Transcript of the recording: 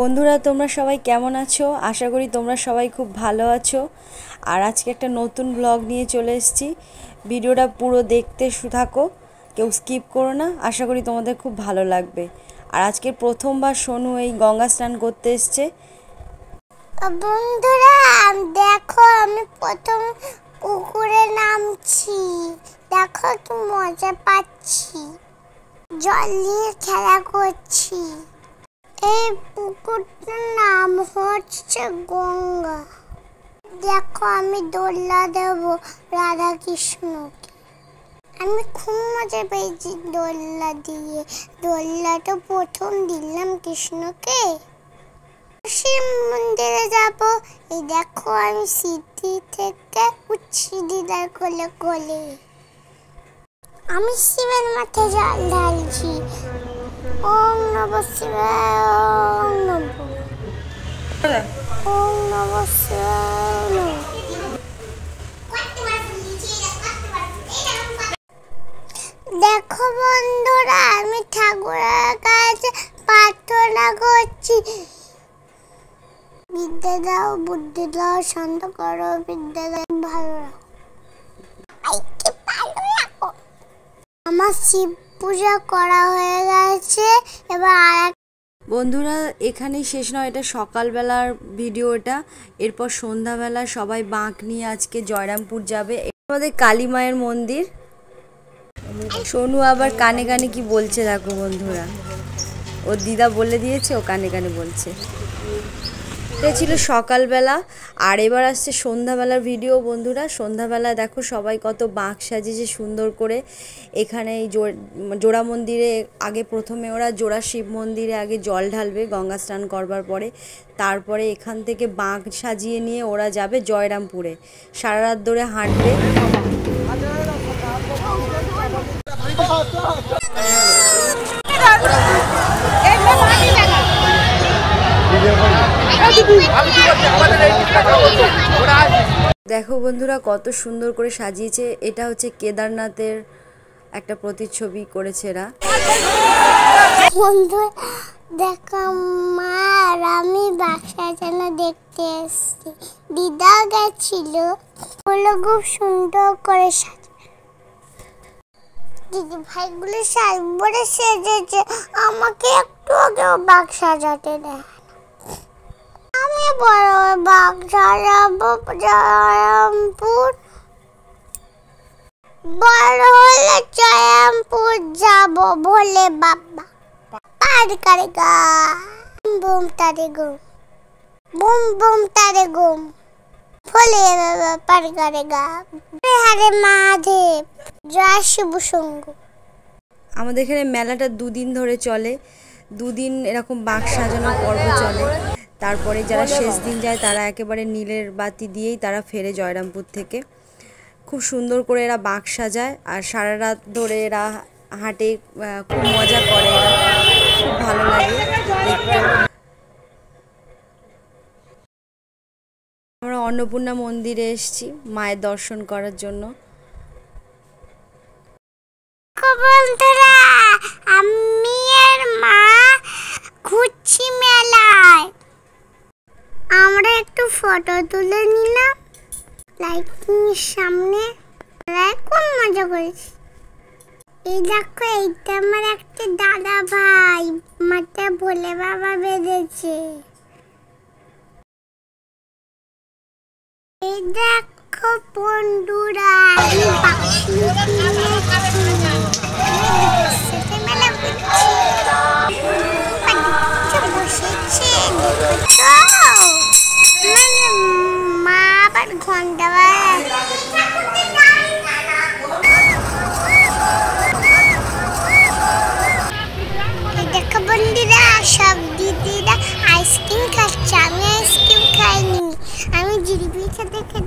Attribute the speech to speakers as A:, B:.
A: বন্ধুরা তোমরা সবাই কেমন আছো আশা করি তোমরা সবাই খুব ভালো আছো আর আজকে একটা নতুন ব্লগ নিয়ে চলে এসেছি ভিডিওটা পুরো দেখতে থাকো কেউ স্কিপ করো না আশা করি তোমাদের খুব ভালো লাগবে আর আজকে প্রথমবার সোনু এই গঙ্গা স্নান করতে এসছে বন্ধুরা
B: দেখো আমি প্রথম পুকুরে নামছি দেখো কি মজা পাচ্ছি জল নিয়ে খেলা করছি নাম হচ্ছে গঙ্গা দেখো আমি দোল্লা দেব রাধা কৃষ্ণকে আমি খুব মজা পেয়েছি দোল্লা দিয়ে দোল্লাটা প্রথম দিলাম কৃষ্ণকে শিব মন্দিরে যাব এই দেখো আমি সিদ্ধি থেকে উচ্ছি দিদার কোলে কোলে আমি শিবের মাথায় জল ঢালছি ওম নমঃ শিবায় ওম দেখো বন্ধুরা আমি ঠাকুরের কাছে প্রার্থনা করছি বিদ্যা দাও বুদ্ধি দাও শান্ত করো বিদ্যা দাও ভালো
A: রাখো আমার শিব পূজা করা হয়ে গেছে এবার আর বন্ধুরা এখানে শেষ নয় এটা সকালবেলার ভিডিওটা এরপর সন্ধ্যাবেলা সবাই বাঁক নিয়ে আজকে জয়রামপুর যাবে আমাদের কালী মায়ের মন্দির সোনু আবার কানে কানে কি বলছে দেখো বন্ধুরা ওর দিদা বলে দিয়েছে ও কানে কানে বলছে এটা ছিল সকালবেলা আর এবার আসছে সন্ধ্যাবেলার ভিডিও বন্ধুরা সন্ধ্যাবেলা দেখো সবাই কত বাঁক সাজিয়েছে সুন্দর করে এখানে এই জোড়া মন্দিরে আগে প্রথমে ওরা জোড়া শিব মন্দিরে আগে জল ঢালবে গঙ্গা স্নান করবার পরে তারপরে এখান থেকে বাঁক সাজিয়ে নিয়ে ওরা যাবে জয়রামপুরে সারা রাত ধরে হাঁটবে দেখো বন্ধুরা কত সুন্দর করে সাজিয়েছে এটা হচ্ছে কেদারনাথের একটা প্রতিচ্ছবি করেছে এরা বন্ধু
B: দেখো মা আর আমি বাক্সা যেন দেখতে এসছি দিদা গেছিল ওগুলো খুব সুন্দর করে সাজ দিদি ভাইগুলো সাজবরে সেজেছে আমাকে একটু আগেও বাক্সা সাজাতে দেয় বড় হলে যাব বাবা করে বুম তারে গুম বুম বুম তারে গুম
A: বাবা করে জয় শিব সঙ্গ আমাদের এখানে মেলাটা দুদিন ধরে চলে দুদিন এরকম বাঘ সাজানো পর্ব চলে তারপরে যারা শেষ দিন যায় তারা একেবারে নীলের বাতি দিয়েই তারা ফেরে জয়রামপুর থেকে খুব সুন্দর করে এরা বাঘ সাজায় আর সারা রাত ধরে এরা হাঁটে খুব মজা করে খুব ভালো লাগে আমরা অন্নপূর্ণা মন্দিরে এসছি মায়ের দর্শন করার জন্য
B: আমি আর মা ফটো তুলে নিলাম লাইটিংয়ের সামনে খুব মজা করেছি এই দেখো এইটা আমার একটা দাদা ভাই মাঠে বলে বাবা বেঁধেছে এই দেখো বন্ধুরা 绝对可